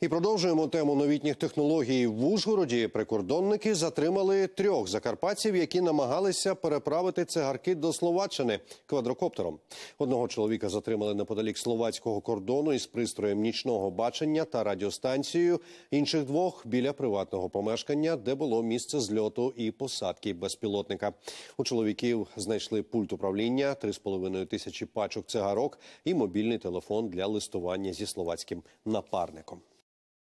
І продовжуємо тему новітніх технологій в Ужгороді. Прикордонники затримали трьох закарпатців, які намагалися переправити цигарки до Словаччини квадрокоптером. Одного чоловіка затримали неподалік словацького кордону із пристроєм нічного бачення та радіостанцією. Інших двох біля приватного помешкання, де було місце зльоту і посадки безпілотника. У чоловіків знайшли пульт управління, 3,5 тисячі пачок цигарок і мобільний телефон для листування зі словацьким напарником.